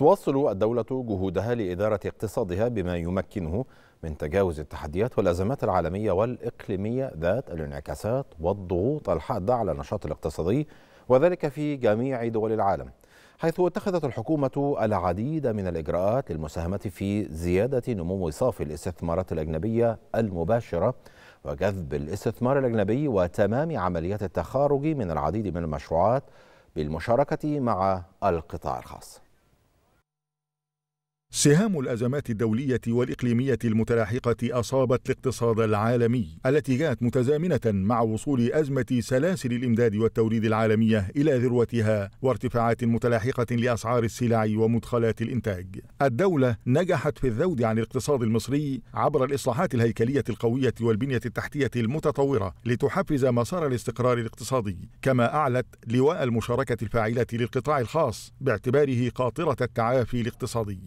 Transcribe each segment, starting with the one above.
تواصل الدولة جهودها لإدارة اقتصادها بما يمكنه من تجاوز التحديات والأزمات العالمية والإقليمية ذات الانعكاسات والضغوط الحادة على النشاط الاقتصادي وذلك في جميع دول العالم حيث اتخذت الحكومة العديد من الإجراءات للمساهمة في زيادة نمو صافي الاستثمارات الأجنبية المباشرة وجذب الاستثمار الأجنبي وتمام عمليات التخارج من العديد من المشروعات بالمشاركة مع القطاع الخاص سهام الأزمات الدولية والإقليمية المتلاحقة أصابت الاقتصاد العالمي التي جاءت متزامنة مع وصول أزمة سلاسل الإمداد والتوريد العالمية إلى ذروتها وارتفاعات متلاحقة لأسعار السلع ومدخلات الإنتاج الدولة نجحت في الذود عن الاقتصاد المصري عبر الإصلاحات الهيكلية القوية والبنية التحتية المتطورة لتحفز مسار الاستقرار الاقتصادي كما أعلت لواء المشاركة الفاعلة للقطاع الخاص باعتباره قاطرة التعافي الاقتصادي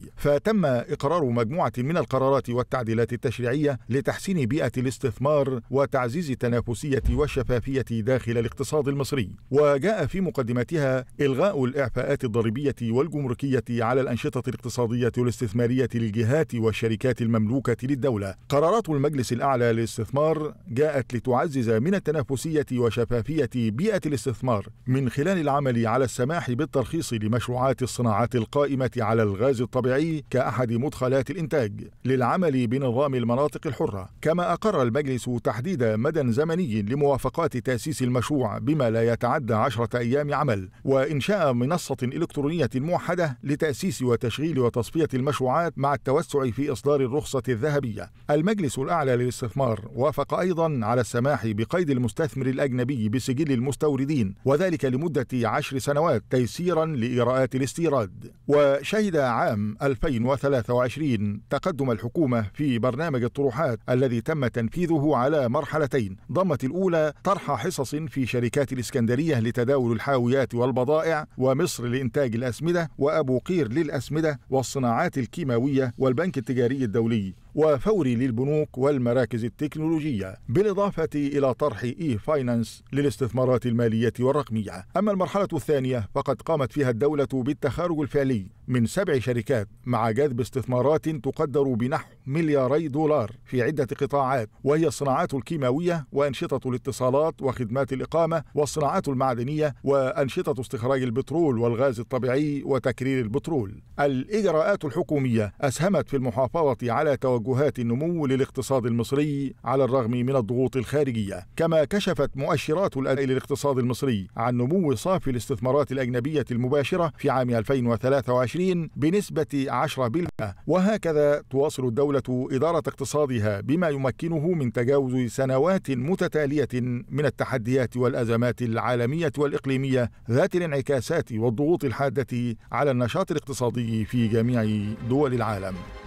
تم إقرار مجموعة من القرارات والتعديلات التشريعية لتحسين بيئة الاستثمار وتعزيز التنافسية والشفافية داخل الاقتصاد المصري وجاء في مقدمتها إلغاء الإعفاءات الضريبية والجمركية على الأنشطة الاقتصادية والاستثمارية للجهات والشركات المملوكة للدولة قرارات المجلس الأعلى للاستثمار جاءت لتعزز من التنافسية وشفافية بيئة الاستثمار من خلال العمل على السماح بالترخيص لمشروعات الصناعات القائمة على الغاز الطبيعي كأحد مدخلات الإنتاج للعمل بنظام المناطق الحرة كما أقر المجلس تحديد مدى زمني لموافقات تأسيس المشروع بما لا يتعدى عشرة أيام عمل وإنشاء منصة إلكترونية موحدة لتأسيس وتشغيل وتصفية المشروعات مع التوسع في إصدار الرخصة الذهبية المجلس الأعلى للاستثمار وافق أيضا على السماح بقيد المستثمر الأجنبي بسجل المستوردين وذلك لمدة عشر سنوات تيسيرا لإجراءات الاستيراد وشهد عام 2000 2023 تقدم الحكومة في برنامج الطروحات الذي تم تنفيذه على مرحلتين ضمت الأولى طرح حصص في شركات الإسكندرية لتداول الحاويات والبضائع ومصر لإنتاج الأسمدة وأبو قير للأسمدة والصناعات الكيماوية والبنك التجاري الدولي وفوري للبنوك والمراكز التكنولوجية بالإضافة إلى طرح إي فاينانس للاستثمارات المالية والرقمية أما المرحلة الثانية فقد قامت فيها الدولة بالتخارج الفعلي من سبع شركات مع جذب استثمارات تقدر بنحو ملياري دولار في عدة قطاعات وهي الصناعات الكيماوية وأنشطة الاتصالات وخدمات الإقامة والصناعات المعدنية وأنشطة استخراج البترول والغاز الطبيعي وتكرير البترول الإجراءات الحكومية أسهمت في المحافظة على توجه توجهات النمو للاقتصاد المصري على الرغم من الضغوط الخارجية كما كشفت مؤشرات الأداء للاقتصاد المصري عن نمو صافي الاستثمارات الأجنبية المباشرة في عام 2023 بنسبة 10% وهكذا تواصل الدولة إدارة اقتصادها بما يمكنه من تجاوز سنوات متتالية من التحديات والأزمات العالمية والإقليمية ذات الانعكاسات والضغوط الحادة على النشاط الاقتصادي في جميع دول العالم